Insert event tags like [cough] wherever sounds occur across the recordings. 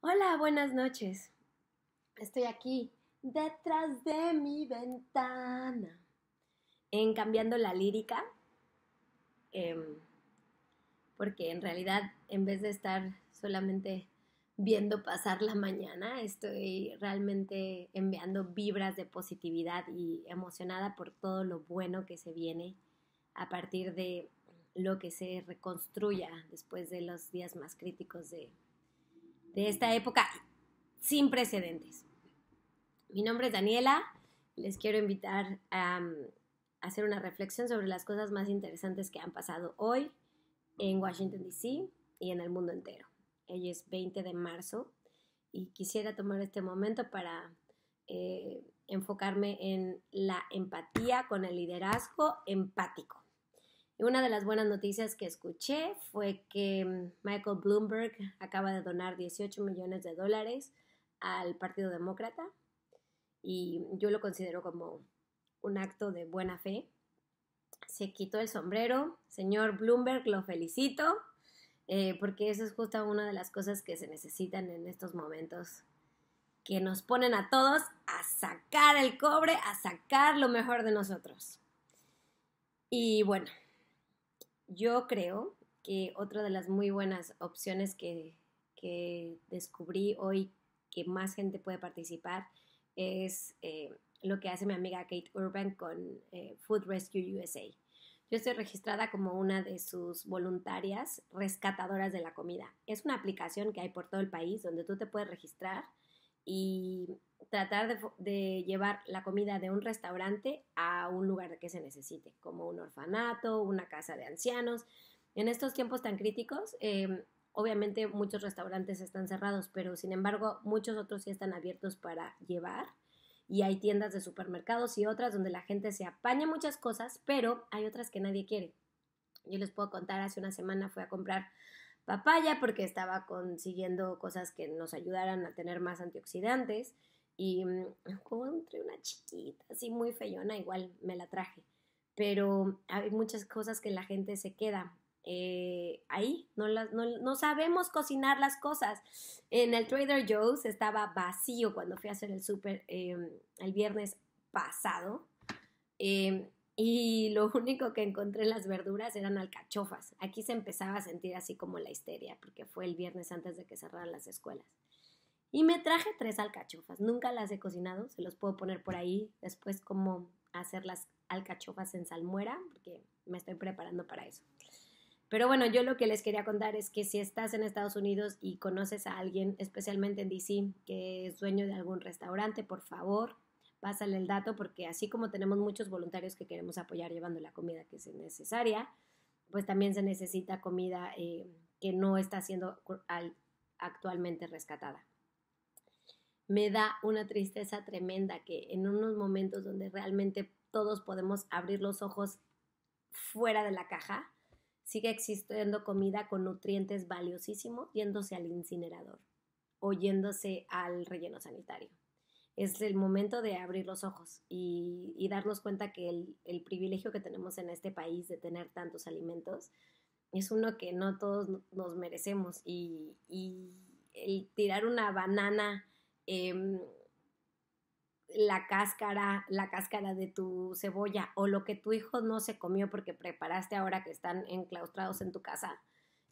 Hola, buenas noches. Estoy aquí detrás de mi ventana. En cambiando la lírica, em, porque en realidad en vez de estar solamente viendo pasar la mañana, estoy realmente enviando vibras de positividad y emocionada por todo lo bueno que se viene a partir de lo que se reconstruya después de los días más críticos de, de esta época sin precedentes. Mi nombre es Daniela, les quiero invitar um, a, hacer una reflexión sobre las cosas más interesantes que han pasado hoy en Washington, D.C. y en el mundo entero. Hoy es 20 de marzo y quisiera tomar este momento para eh, enfocarme en la empatía con el liderazgo empático. Y una de las buenas noticias que escuché fue que mm, Michael Bloomberg acaba de donar 18 millones de dólares al Partido Demócrata y yo lo considero como un acto de buena fe. Se quitó el sombrero, señor Bloomberg, lo felicito, eh, porque eso es justo una de las cosas que se necesitan en estos momentos, que nos ponen a todos a sacar el cobre, a sacar lo mejor de nosotros. Y bueno, yo creo que otra de las muy buenas opciones que, descubrí hoy que más gente puede participar es eh, lo que hace mi amiga Kate Urban con eh, Food Rescue USA. Yo estoy registrada como una de sus voluntarias rescatadoras de la comida. Es una aplicación que hay por todo el país donde tú te puedes registrar y tratar de, llevar la comida de un restaurante a un lugar que se necesite, como un orfanato, una casa de ancianos. En estos tiempos tan críticos, em, obviamente muchos restaurantes están cerrados, pero sin embargo muchos otros sí están abiertos para llevar. Y hay tiendas de supermercados y otras donde la gente se apaña muchas cosas, pero hay otras que nadie quiere. Yo les puedo contar, hace una semana fui a comprar papaya porque estaba consiguiendo cosas que nos ayudaran a tener más antioxidantes y mm, encontré una chiquita así muy feyona, igual me la traje. Pero hay muchas cosas que la gente se queda eh, ahí, no, no, sabemos cocinar las cosas. En el Trader Joe's estaba vacío cuando fui a hacer el súper em, el viernes pasado. Em, y lo único que encontré en las verduras eran alcachofas. Aquí se empezaba a sentir así como la histeria, porque fue el viernes antes de que cerraran las escuelas. Y me traje tres alcachofas. Nunca las he cocinado, se los puedo poner por ahí después cómo hacer las alcachofas en salmuera, porque me estoy preparando para eso. Pero bueno, yo lo que les quería contar es que si estás en Estados Unidos y conoces a alguien, especialmente en DC, que es dueño de algún restaurante, por favor, pásale el dato, porque así como tenemos muchos voluntarios que queremos apoyar llevando la comida que es necesaria, pues también se necesita comida eh, que no está siendo actualmente rescatada. Me da una tristeza tremenda que en unos momentos donde realmente todos podemos abrir los ojos fuera de la caja, sigue existiendo comida con nutrientes valiosísimos yéndose al incinerador o yéndose al relleno sanitario es el momento de abrir los ojos y, darnos cuenta que el, privilegio que tenemos en este país de tener tantos alimentos es uno que no todos nos merecemos y, el tirar una banana, em, la cáscara, la cáscara de tu cebolla o lo que tu hijo no se comió porque preparaste ahora que están enclaustrados en tu casa.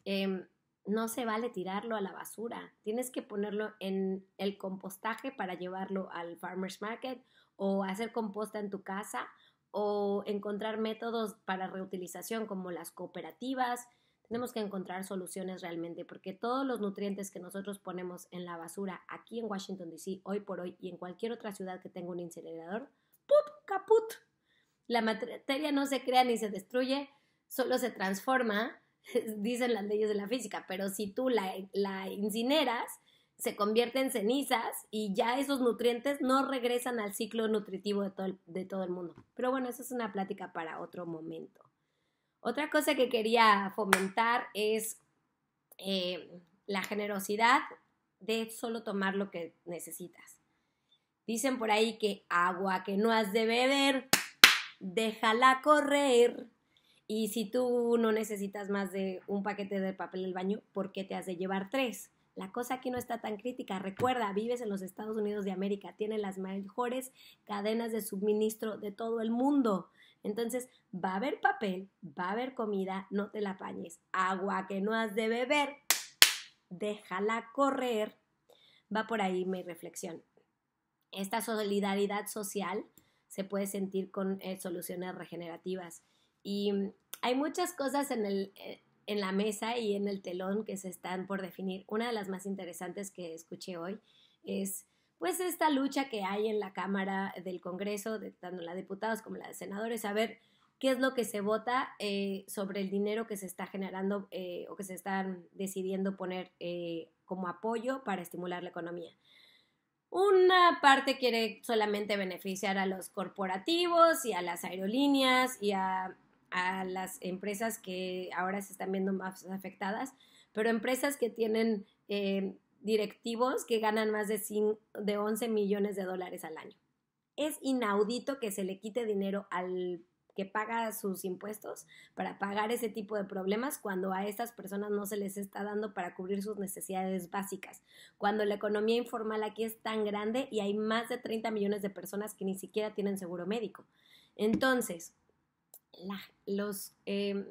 Em, no se vale tirarlo a la basura. Tienes que ponerlo en el compostaje para llevarlo al farmer's market o hacer composta en tu casa o encontrar métodos para reutilización como las cooperativas. Tenemos que encontrar soluciones realmente porque todos los nutrientes que nosotros ponemos en la basura aquí en Washington, D.C., hoy por hoy y en cualquier otra ciudad que tenga un incinerador, ¡pup! ¡caput! La materia no se crea ni se destruye, solo se transforma [laughs] dicen las leyes de la física, pero si tú la, incineras, se convierte en cenizas y ya esos nutrientes no regresan al ciclo nutritivo de todo, el, mundo. Pero bueno, eso es una plática para otro momento. Otra cosa que quería fomentar es eh, la generosidad de solo tomar lo que necesitas. Dicen por ahí que agua que no has de beber, déjala correr. Y si tú no necesitas más de un paquete de papel del baño, ¿por qué te has de llevar tres? La cosa aquí no está tan crítica. Recuerda, vives en los Estados Unidos de América, tiene las mejores cadenas de suministro de todo el mundo. Entonces, va a haber papel, va a haber comida, no te la apañes. Agua que no has de beber, déjala correr. Va por ahí mi reflexión. Esta solidaridad social se puede sentir con eh, soluciones regenerativas. Y mm, hay muchas cosas en, el, eh, en la mesa y en el telón que se están por definir. Una de las más interesantes que escuché hoy es pues esta lucha que hay en la Cámara del Congreso, de, tanto la de diputados como la de senadores, a ver qué es lo que se vota eh, sobre el dinero que se está generando eh, o que se están decidiendo poner como apoyo para estimular la economía. Una parte quiere solamente beneficiar a los corporativos y a las aerolíneas y a a las empresas que ahora se están viendo más afectadas, pero empresas que tienen eh, directivos que ganan más de, de 11 millones de dólares al año. Es inaudito que se le quite dinero al que paga sus impuestos para pagar ese tipo de problemas cuando a estas personas no se les está dando para cubrir sus necesidades básicas. Cuando la economía informal aquí es tan grande y hay más de 30 millones de personas que ni siquiera tienen seguro médico. Entonces, los em,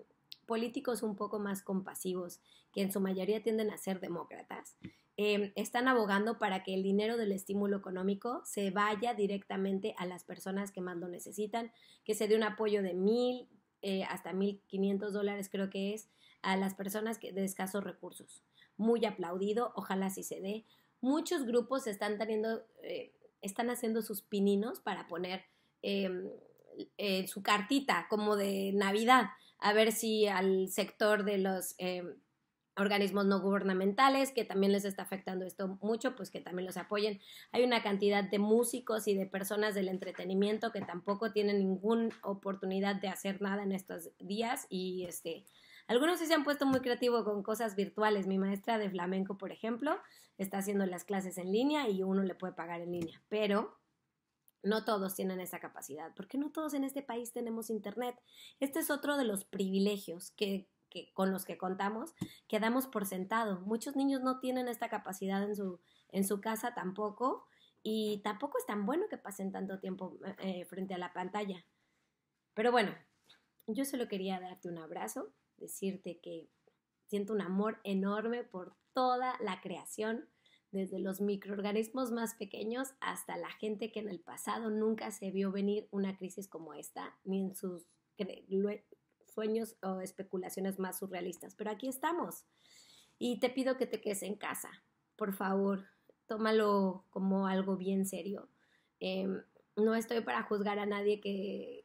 políticos un poco más compasivos, que en su mayoría tienden a ser demócratas, em, están abogando para que el dinero del estímulo económico se vaya directamente a las personas que más lo necesitan, que se dé un apoyo de mil eh, hasta hasta quinientos dólares creo que es a las personas que, de escasos recursos. Muy aplaudido, ojalá sí se dé. Muchos grupos están, teniendo, eh, están haciendo sus pininos para poner em, eh, su cartita como de Navidad, a ver si al sector de los eh, organismos no gubernamentales, que también les está afectando esto mucho, pues que también los apoyen. Hay una cantidad de músicos y de personas del entretenimiento que tampoco tienen ninguna oportunidad de hacer nada en estos días y este... Algunos sí se han puesto muy creativos con cosas virtuales. Mi maestra de flamenco, por ejemplo, está haciendo las clases en línea y uno le puede pagar en línea. Pero no todos tienen esa capacidad, porque no todos en este país tenemos Internet. Este es otro de los privilegios que, con los que contamos, que damos por sentado. Muchos niños no tienen esta capacidad en su, casa tampoco, y tampoco es tan bueno que pasen tanto tiempo eh, frente a la pantalla. Pero bueno, yo solo quería darte un abrazo, decirte que siento un amor enorme por toda la creación desde los microorganismos más pequeños hasta la gente que en el pasado nunca se vio venir una crisis como esta, ni en sus sueños o especulaciones más surrealistas. Pero aquí estamos. Y te pido que te quedes en casa, por favor, tómalo como algo bien serio. Em, no estoy para juzgar a nadie que,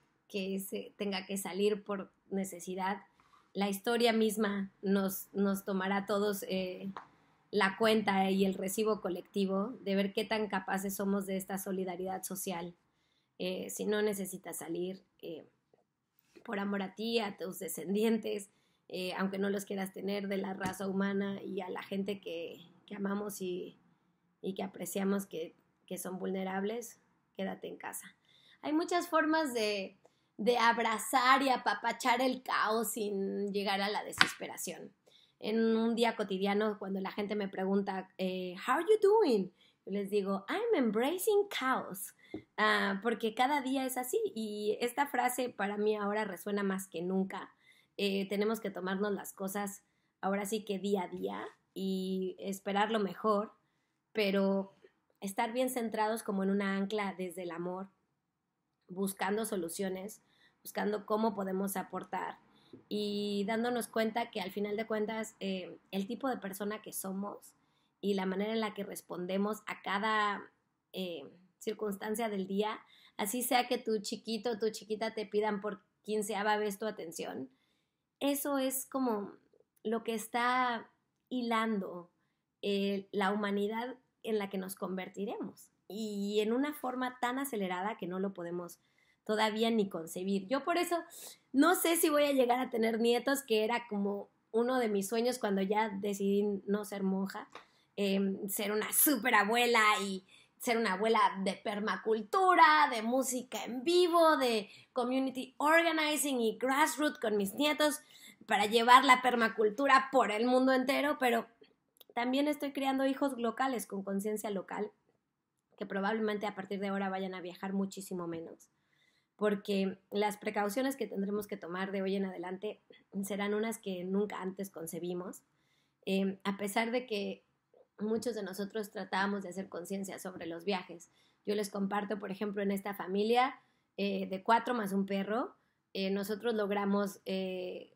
se tenga que salir por necesidad. La historia misma nos, tomará a todos eh, la cuenta y el recibo colectivo, de ver qué tan capaces somos de esta solidaridad social. Eh, si no necesitas salir, eh, por amor a ti, a tus descendientes, eh, aunque no los quieras tener, de la raza humana y a la gente que, amamos y, que apreciamos que, son vulnerables, quédate en casa. Hay muchas formas de abrazar y apapachar el caos sin llegar a la desesperación en un día cotidiano cuando la gente me pregunta, eh, How are you doing? les digo, I'm embracing chaos, ah, porque cada día es así y esta frase para mí ahora resuena más que nunca. Eh, tenemos que tomarnos las cosas ahora sí que día a día y esperar lo mejor, pero estar bien centrados como en una ancla desde el amor, buscando soluciones, buscando cómo podemos aportar y dándonos cuenta que al final de cuentas eh, el tipo de persona que somos y la manera en la que respondemos a cada eh, circunstancia del día, así sea que tu chiquito o tu chiquita te pidan por quinceava vez tu atención, eso es como lo que está hilando eh, la humanidad en la que nos convertiremos y en una forma tan acelerada que no lo podemos todavía ni concebir. Yo por eso no sé si voy a llegar a tener nietos, que era como uno de mis sueños cuando ya decidí no ser monja, em, ser una superabuela abuela y ser una abuela de permacultura, de música en vivo, de community organizing y grassroots con mis nietos para llevar la permacultura por el mundo entero, pero también estoy criando hijos locales con conciencia local, que probablemente a partir de ahora vayan a viajar muchísimo menos porque las precauciones que tendremos que tomar de hoy en adelante serán unas que nunca antes concebimos, eh, a pesar de que muchos de nosotros tratábamos de hacer conciencia sobre los viajes. Yo les comparto, por ejemplo, en esta familia eh, de cuatro más un perro, eh, nosotros logramos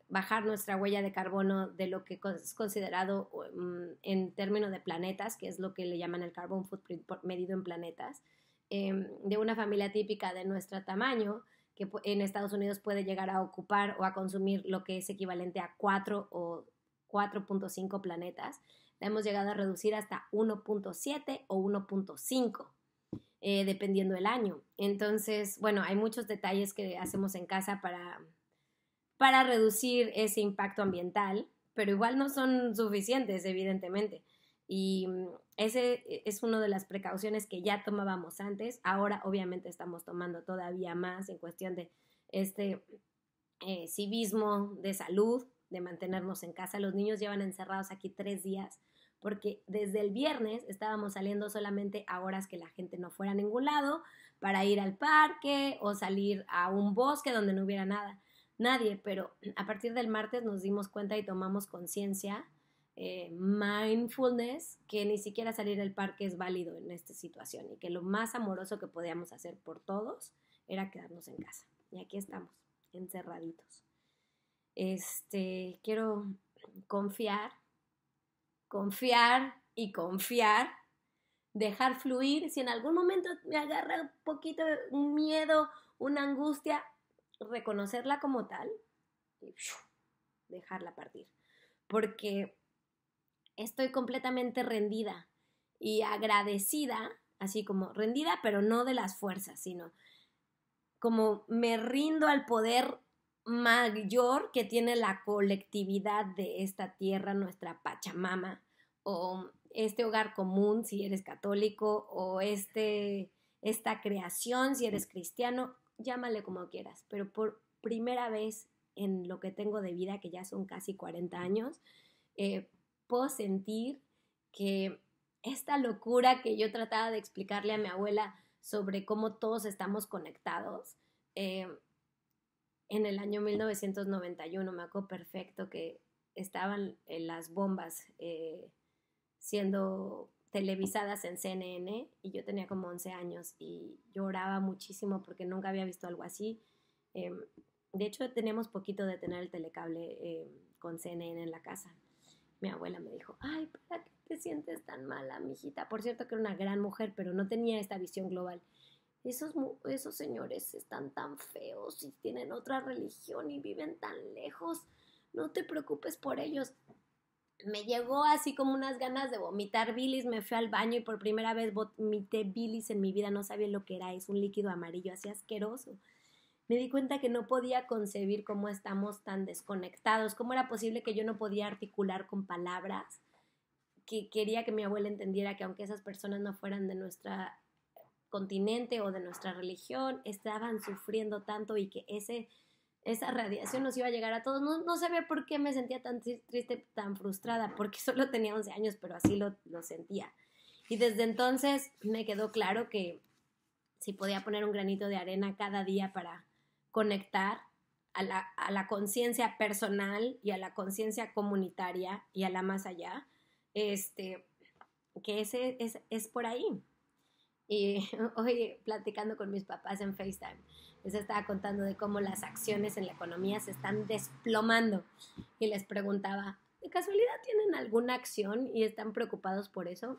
bajar nuestra huella de carbono de lo que es considerado mm, en términos de planetas, que es lo que le llaman el carbon footprint medido en planetas. Em, de una familia típica de nuestro tamaño, que en Estados Unidos puede llegar a ocupar o a consumir lo que es equivalente a 4 o 4.5 planetas, la hemos llegado a reducir hasta 1.7 o 1.5, eh, dependiendo del año. Entonces, bueno, hay muchos detalles que hacemos en casa para reducir ese impacto ambiental, pero igual no son suficientes, evidentemente. Y mm, ese e, es una de las precauciones que ya tomábamos antes. Ahora obviamente estamos tomando todavía más en cuestión de este eh, civismo de salud, de mantenernos en casa. Los niños llevan encerrados aquí tres días porque desde el viernes estábamos saliendo solamente a horas que la gente no fuera a ningún lado para ir al parque o salir a un bosque donde no hubiera nada, nadie, pero a partir del martes nos dimos cuenta y tomamos conciencia eh, mindfulness que ni siquiera salir del parque es válido en esta situación y que lo más amoroso que podíamos hacer por todos era quedarnos en casa. Y aquí estamos, encerraditos. Este, quiero confiar, confiar y confiar, dejar fluir. Si en algún momento me agarra un poquito un miedo, una angustia, reconocerla como tal y dejarla partir. Porque estoy completamente rendida y agradecida, así como rendida, pero no de las fuerzas, sino como me rindo al poder mayor que tiene la colectividad de esta tierra, nuestra Pachamama, o este hogar común si eres católico, o este, esta creación si eres cristiano, llámale como quieras, pero por primera vez en lo que tengo de vida, que ya son casi 40 años, eh, puedo sentir que esta locura que yo trataba de explicarle a mi abuela sobre cómo todos estamos conectados, eh, en el año 1991, me acuerdo perfecto que estaban eh, las bombas eh, siendo televisadas en CNN y yo tenía como 11 años y lloraba muchísimo porque nunca había visto algo así. Em, de hecho, tenemos poquito de tener el telecable em, con CNN en la casa mi abuela me dijo, ay, ¿para qué te sientes tan mala, mijita? Por cierto que era una gran mujer, pero no tenía esta visión global. Esos, esos señores están tan feos y tienen otra religión y viven tan lejos. No te preocupes por ellos. Me llegó así como unas ganas de vomitar bilis, me fui al baño y por primera vez vomité bilis en mi vida, no sabía lo que era, es un líquido amarillo así asqueroso me di cuenta que no podía concebir cómo estamos tan desconectados, cómo era posible que yo no podía articular con palabras, que quería que mi abuela entendiera que aunque esas personas no fueran de nuestro continente o de nuestra religión, estaban sufriendo tanto y que ese, esa radiación nos iba a llegar a todos. No, no sabía por qué me sentía tan triste, tan frustrada, porque [laughs] solo tenía 11 años, pero así lo, lo sentía. Y desde entonces me quedó claro que si podía poner un granito de arena cada día para conectar a la, a la conciencia personal y a la conciencia comunitaria y a la más allá, este, que ese es, por ahí. Y [laughs] hoy platicando con mis papás en FaceTime, les estaba contando de cómo las acciones en la economía se están desplomando. Y les preguntaba, ¿de casualidad tienen alguna acción y están preocupados por eso?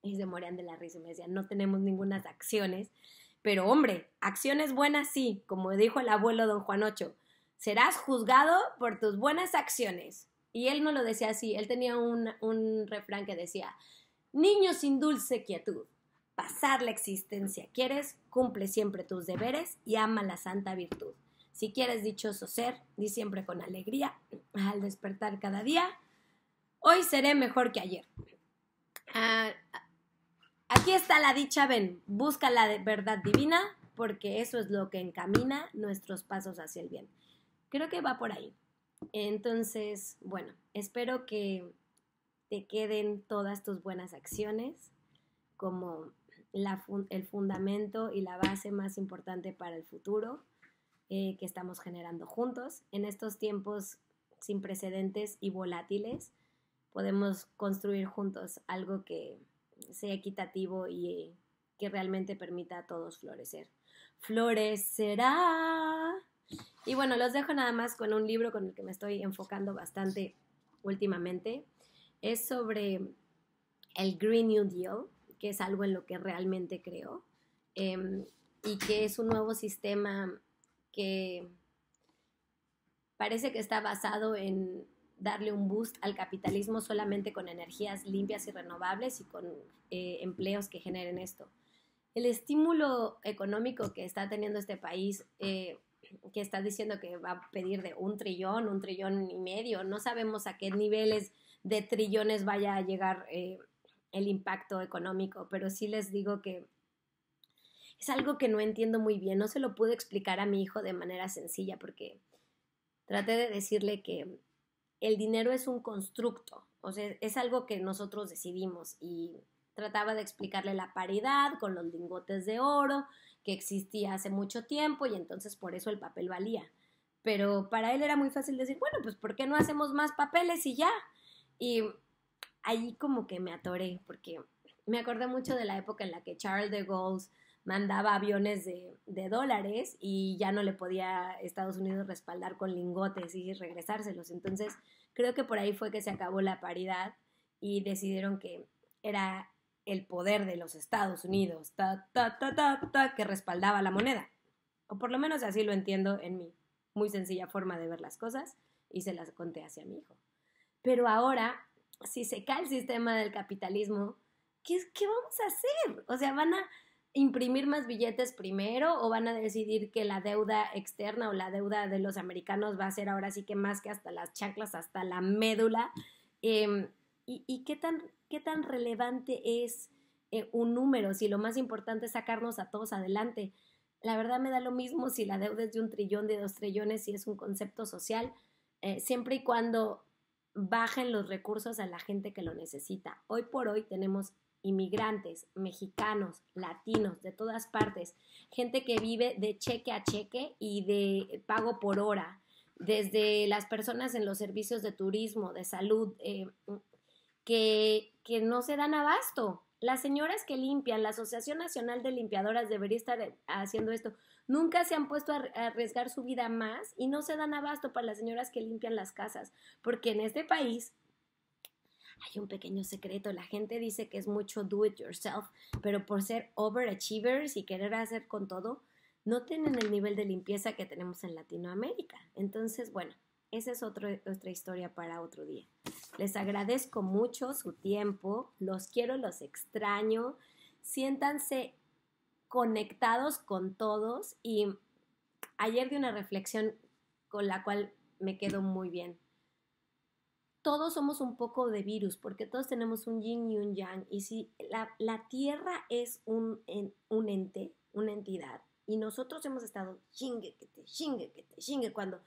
Y se morían de la risa y me decían, no tenemos ninguna acciones. Pero hombre, acciones buenas sí, como dijo el abuelo don Juan Ocho, serás juzgado por tus buenas acciones. Y él no lo decía así, él tenía un, refrán que decía, niño sin dulce quietud, pasar la existencia quieres, cumple siempre tus deberes y ama la santa virtud. Si quieres dichoso ser, di siempre con alegría al despertar cada día, hoy seré mejor que ayer. Ah... Aquí está la dicha, ven, busca la verdad divina, porque eso es lo que encamina nuestros pasos hacia el bien. Creo que va por ahí. Entonces, bueno, espero que te queden todas tus buenas acciones como el fundamento y la base más importante para el futuro eh, que estamos generando juntos. En estos tiempos sin precedentes y volátiles, podemos construir juntos algo que sea equitativo y eh, que realmente permita a todos florecer. Florecerá. Y bueno, los dejo nada más con un libro con el que me estoy enfocando bastante últimamente. Es sobre el Green New Deal, que es algo en lo que realmente creo, em, y que es un nuevo sistema que parece que está basado en darle un boost al capitalismo solamente con energías limpias y renovables y con eh, empleos que generen esto. El estímulo económico que está teniendo este país, eh, que está diciendo que va a pedir de un trillón, un trillón y medio, no sabemos a qué niveles de trillones vaya a llegar eh, el impacto económico, pero sí les digo que es algo que no entiendo muy bien, no se lo pude explicar a mi hijo de manera sencilla porque traté de decirle que el dinero es un constructo, o sea, es algo que nosotros decidimos y trataba de explicarle la paridad con los lingotes de oro que existía hace mucho tiempo y entonces por eso el papel valía. Pero para él era muy fácil decir, bueno, pues ¿por qué no hacemos más papeles y ya? Y allí como que me atoré porque me acordé mucho de la época en la que Charles de Gaulle mandaba aviones de, dólares y ya no le podía Estados Unidos respaldar con lingotes y regresárselos. Entonces, creo que por ahí fue que se acabó la paridad y decidieron que era el poder de los Estados Unidos ta, ta, ta, ta, que respaldaba la moneda. O por lo menos así lo entiendo en mi muy sencilla forma de ver las cosas y se las conté hacia mi hijo. Pero ahora, si se cae el sistema del capitalismo, ¿qué, qué vamos a hacer? O sea, van a imprimir más billetes primero o van a decidir que la deuda externa o la deuda de los americanos va a ser ahora sí que más que hasta las chanclas, hasta la médula? Em, ¿Y, qué, tan, qué, tan, relevante es eh, un número si lo más importante es sacarnos a todos adelante? La verdad me da lo mismo si la deuda es de un trillón, de dos trillones, si es un concepto social, eh, siempre y cuando bajen los recursos a la gente que lo necesita. Hoy por hoy tenemos inmigrantes, mexicanos, latinos, de todas partes, gente que vive de cheque a cheque y de pago por hora, desde las personas en los servicios de turismo, de salud, eh, que, que no se dan abasto. Las señoras que limpian, la Asociación Nacional de Limpiadoras debería estar eh, haciendo esto. Nunca se han puesto a arriesgar su vida más y no se dan abasto para las señoras que limpian las casas, porque en este país hay un pequeño secreto. La gente dice que es mucho do it yourself, pero por ser overachievers y querer hacer con todo, no tienen el nivel de limpieza que tenemos en Latinoamérica. Entonces, bueno, esa es otro, otra historia para otro día. Les agradezco mucho su tiempo, los quiero, los extraño. Siéntanse conectados con todos y ayer di una reflexión con la cual me quedo muy bien todos somos un poco de virus, porque todos tenemos un yin y un yang. Y si la, la Tierra es un, un, ente, una entidad, y nosotros hemos estado chingue, que te chingue, que te chingue, cuando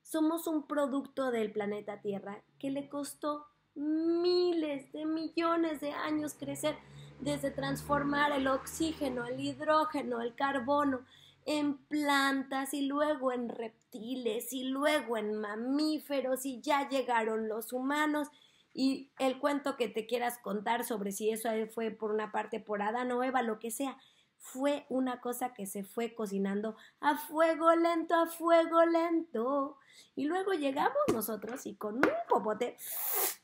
somos un producto del planeta Tierra que le costó miles de millones de años crecer, desde transformar el oxígeno, el hidrógeno, el carbono, en plantas y luego en reptiles y luego en mamíferos y ya llegaron los humanos y el cuento que te quieras contar sobre si eso fue por una parte por Adán o Eva, lo que sea, fue una cosa que se fue cocinando a fuego lento, a fuego lento. Y luego llegamos nosotros y con un popote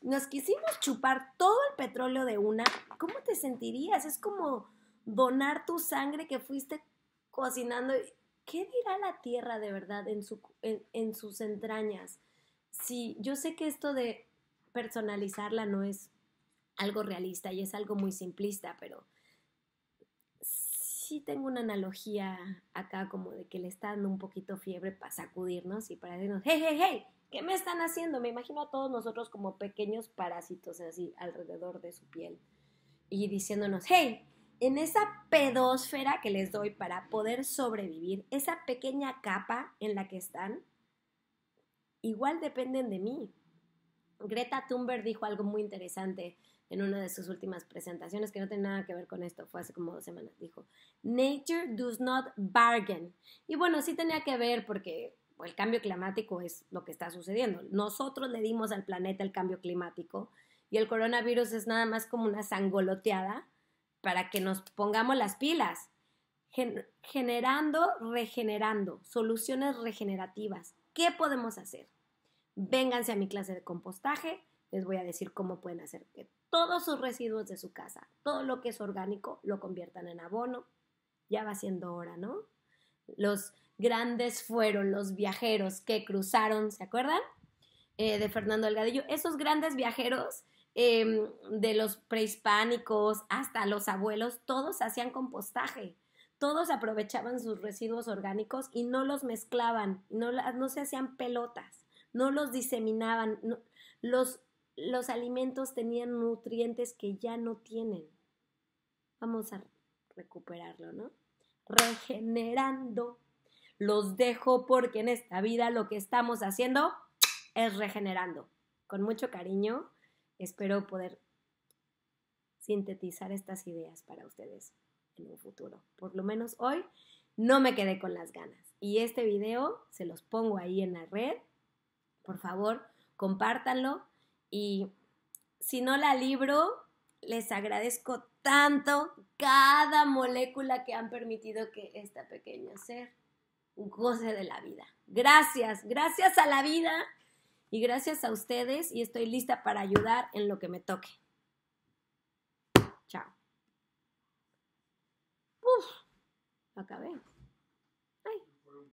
nos quisimos chupar todo el petróleo de una. ¿Cómo te sentirías? Es como donar tu sangre que fuiste cocinando. ¿Qué dirá la tierra de verdad en, su, en, sus entrañas? Si yo sé que esto de personalizarla no es algo realista y es algo muy simplista, pero sí tengo una analogía acá como de que le está dando un poquito fiebre para sacudirnos y para decirnos, hey, hey, hey, ¿qué me están haciendo? Me imagino a todos nosotros como pequeños parásitos así alrededor de su piel y diciéndonos, hey, en esa pedósfera que les doy para poder sobrevivir, esa pequeña capa en la que están, igual dependen de mí. Greta Thunberg dijo algo muy interesante en una de sus últimas presentaciones que no tiene nada que ver con esto, fue hace como dos semanas, dijo, Nature does not bargain. Y bueno, sí tenía que ver porque pues, el cambio climático es lo que está sucediendo. Nosotros le dimos al planeta el cambio climático y el coronavirus es nada más como una sangoloteada para que nos pongamos las pilas. generando, regenerando, soluciones regenerativas. ¿Qué podemos hacer? Vénganse a mi clase de compostaje, les voy a decir cómo pueden hacer que todos sus residuos de su casa, todo lo que es orgánico, lo conviertan en abono. Ya va siendo hora, ¿no? Los grandes fueron los viajeros que cruzaron, ¿se acuerdan? Eh, de Fernando Delgadillo. Esos grandes viajeros Em, de los prehispánicos hasta los abuelos, todos hacían compostaje. Todos aprovechaban sus residuos orgánicos y no los mezclaban, no, se hacían pelotas, no los diseminaban. los, los alimentos tenían nutrientes que ya no tienen. Vamos a recuperarlo, ¿no? Regenerando. Los dejo porque en esta vida lo que estamos haciendo es regenerando. Con mucho cariño Espero poder sintetizar estas ideas para ustedes en un futuro. Por lo menos hoy no me quedé con las ganas. Y este video se los pongo ahí en la red. Por favor, compártanlo. Y si no la libro, les agradezco tanto cada molécula que han permitido que esta pequeña ser goce de la vida. Gracias, gracias a la vida y gracias a ustedes y estoy lista para ayudar en lo que me toque. Chao. Uf, acabé.